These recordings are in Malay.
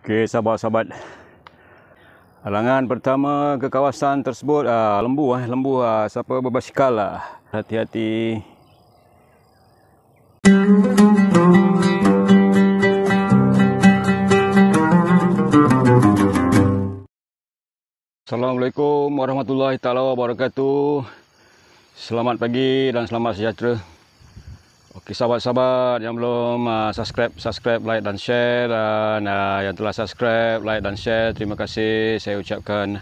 Okey, sahabat-sahabat. Halangan pertama ke kawasan tersebut ah lembu eh, lembu ah siapa berbasikal lah. Hati-hati. Assalamualaikum warahmatullahi taala wabarakatuh. Selamat pagi dan selamat sejahtera Okey sahabat-sahabat yang belum uh, subscribe, subscribe, like dan share dan uh, yang telah subscribe, like dan share, terima kasih saya ucapkan.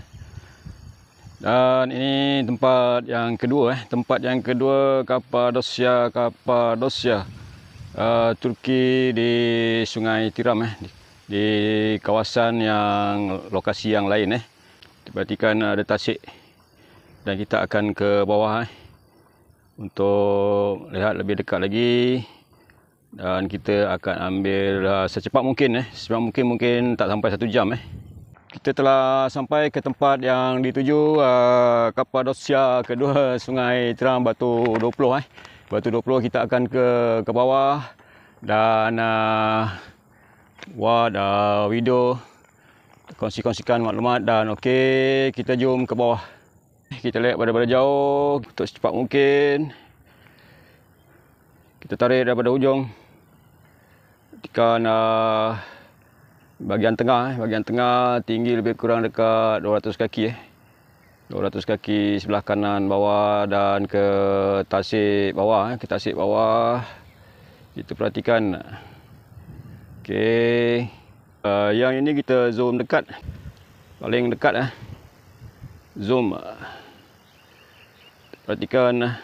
Dan ini tempat yang kedua eh, tempat yang kedua Kapadosia, Kapadosia. Uh, ah, Turki di Sungai Tiram eh, di, kawasan yang lokasi yang lain eh. Perhatikan ada tasik. Dan kita akan ke bawah eh untuk lihat lebih dekat lagi dan kita akan ambil uh, secepat mungkin eh sebab mungkin mungkin tak sampai satu jam eh kita telah sampai ke tempat yang dituju uh, ah, Kapadosia kedua Sungai Terang Batu 20 eh Batu 20 kita akan ke ke bawah dan uh, Wad uh, video kongsi-kongsikan maklumat dan okey kita jom ke bawah kita lihat pada-pada jauh untuk secepat mungkin. Kita tarik daripada ujung. Tekan uh, bahagian tengah. Eh. Bahagian tengah tinggi lebih kurang dekat 200 kaki. Eh. 200 kaki sebelah kanan bawah dan ke tasik bawah. Eh. Ke tasik bawah. Kita perhatikan. Okey. Uh, yang ini kita zoom dekat. Paling dekat. Eh. Zoma. Perhatikan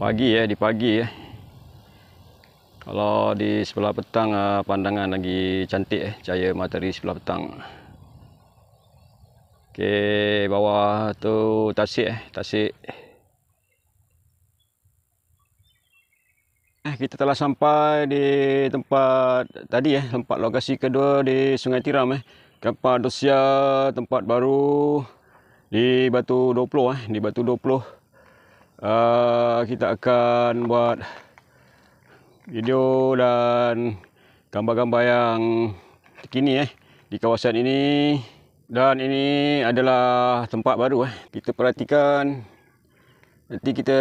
pagi ya, di pagi ya. Kalau di sebelah petang ah, pandangan lagi cantik eh, cahaya matahari sebelah petang. Okey, bawah tu tasik eh, tasik. Eh kita telah sampai di tempat tadi eh tempat lokasi kedua di Sungai Tiram eh kapal dosia tempat baru di Batu 20 eh di Batu 20 uh, ah, kita akan buat video dan gambar-gambar yang terkini eh di kawasan ini dan ini adalah tempat baru eh kita perhatikan nanti kita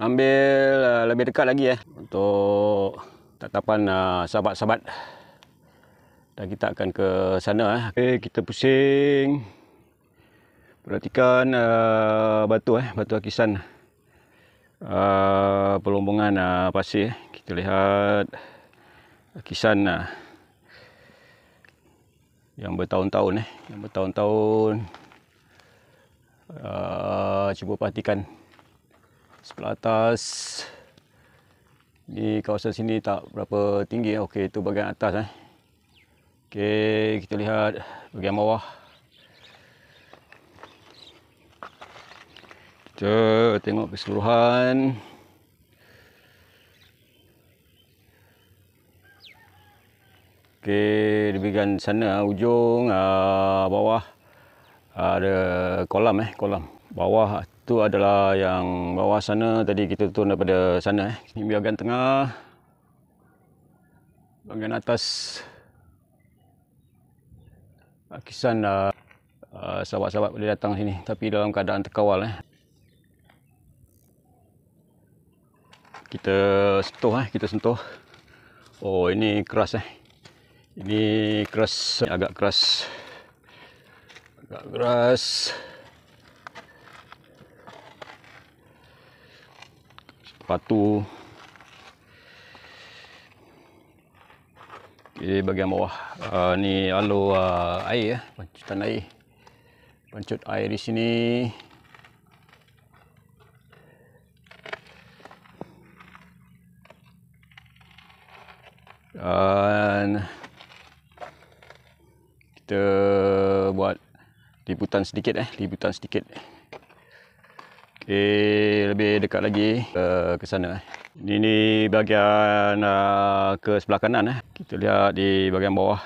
ambil uh, lebih dekat lagi eh untuk tatapan uh, sahabat-sahabat uh, dan kita akan ke sana eh okay, kita pusing perhatikan uh, batu eh batu akisan uh, pelombongan uh, pasir eh. kita lihat akisan uh, yang bertahun-tahun eh yang bertahun-tahun uh, cuba perhatikan sebelah atas di kawasan sini tak berapa tinggi okey itu bagian atas eh okey kita lihat bagian bawah kita tengok keseluruhan okey di bagian sana ujung ah, bawah ah, ada kolam eh kolam bawah itu adalah yang bawah sana tadi kita turun daripada sana eh. Ini bahagian tengah. Bahagian atas ah, kisan uh, sahabat-sahabat boleh datang sini tapi dalam keadaan terkawal eh. Kita sentuh eh, kita sentuh. Oh, ini keras eh. Ini keras, agak keras. Agak keras. Agak keras. patu Okay, bagian bawah uh, ni alu uh, air ya eh, pancutan air pancut air di sini dan kita buat liputan sedikit eh liputan sedikit Okey, lebih dekat lagi uh, ke sana. Eh. Ini, ini bahagian uh, ke sebelah kanan. Eh. Kita lihat di bahagian bawah.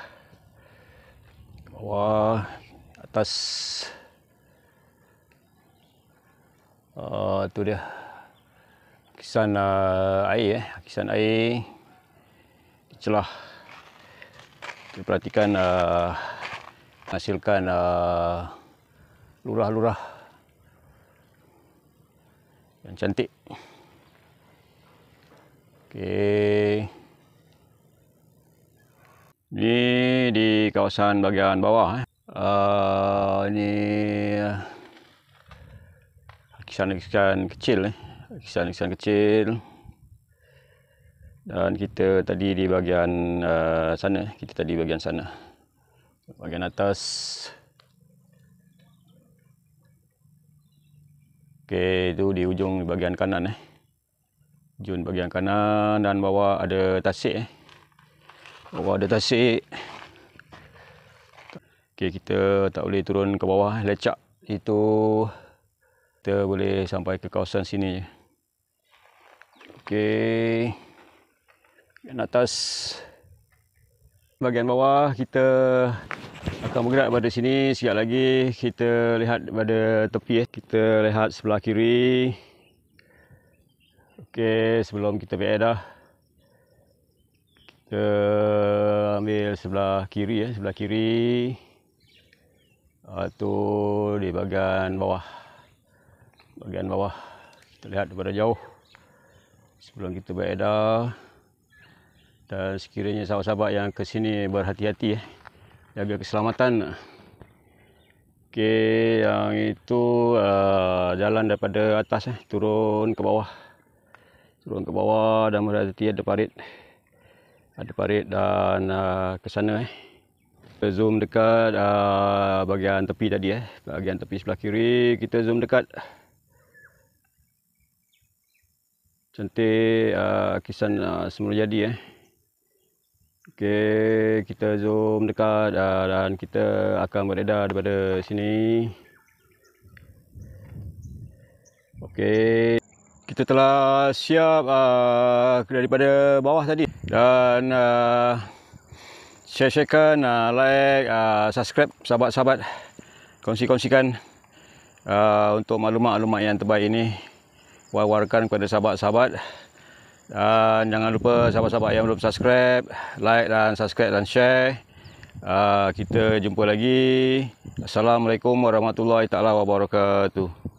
Bawah, atas. Itu ah, uh, dia. Kisan uh, air. Eh. Kisan air. Di celah. Kita perhatikan uh, hasilkan lurah-lurah yang cantik. Okey. Ni di kawasan bahagian bawah eh. Uh, ah, ini ah, kisaran-kisaran kecil eh. Kisaran-kisaran kecil. Dan kita tadi di bahagian uh, sana, eh. kita tadi di bahagian sana. Bahagian atas Okey, itu di ujung bahagian kanan eh. Jun bahagian kanan dan bawah ada tasik eh. Bawah ada tasik. Okey, kita tak boleh turun ke bawah eh, lecak. Itu kita boleh sampai ke kawasan sini je. Okey. Yang atas bahagian bawah kita akan bergerak pada sini sekejap lagi kita lihat pada tepi eh. kita lihat sebelah kiri Okey, sebelum kita VR dah kita ambil sebelah kiri eh. sebelah kiri atau ah, di bahagian bawah bahagian bawah kita lihat daripada jauh sebelum kita beredar dan sekiranya sahabat-sahabat yang ke sini berhati-hati eh jaga keselamatan. Okey, yang itu uh, jalan daripada atas eh, turun ke bawah. Turun ke bawah dan berada hati ada parit. Ada parit dan uh, ke sana eh. Kita zoom dekat uh, bahagian tepi tadi eh. Bahagian tepi sebelah kiri kita zoom dekat. Cantik uh, kisan uh, semula jadi eh. Okey, kita zoom dekat uh, dan kita akan beredar daripada sini. Okey. Kita telah siap uh, daripada bawah tadi dan uh, ah, share sharekan uh, ah, like uh, subscribe sahabat-sahabat kongsi-kongsikan uh, untuk maklumat-maklumat yang terbaik ini wawarkan kepada sahabat-sahabat dan ah, jangan lupa sahabat-sahabat yang belum subscribe, like dan subscribe dan share. Ah, kita jumpa lagi. Assalamualaikum warahmatullahi taala wabarakatuh.